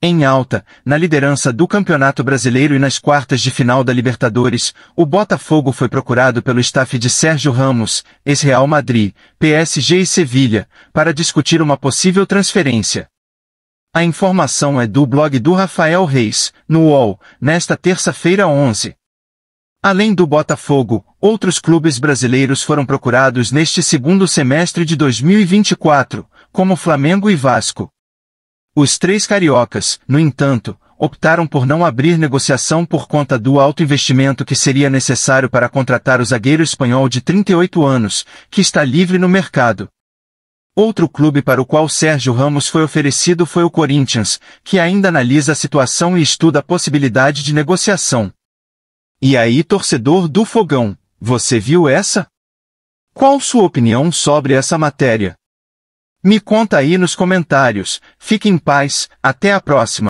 Em alta, na liderança do Campeonato Brasileiro e nas quartas de final da Libertadores, o Botafogo foi procurado pelo staff de Sérgio Ramos, ex-Real Madrid, PSG e Sevilha, para discutir uma possível transferência. A informação é do blog do Rafael Reis, no UOL, nesta terça-feira 11. Além do Botafogo, outros clubes brasileiros foram procurados neste segundo semestre de 2024, como Flamengo e Vasco. Os três cariocas, no entanto, optaram por não abrir negociação por conta do alto investimento que seria necessário para contratar o zagueiro espanhol de 38 anos, que está livre no mercado. Outro clube para o qual Sérgio Ramos foi oferecido foi o Corinthians, que ainda analisa a situação e estuda a possibilidade de negociação. E aí, torcedor do Fogão, você viu essa? Qual sua opinião sobre essa matéria? Me conta aí nos comentários. Fique em paz, até a próxima.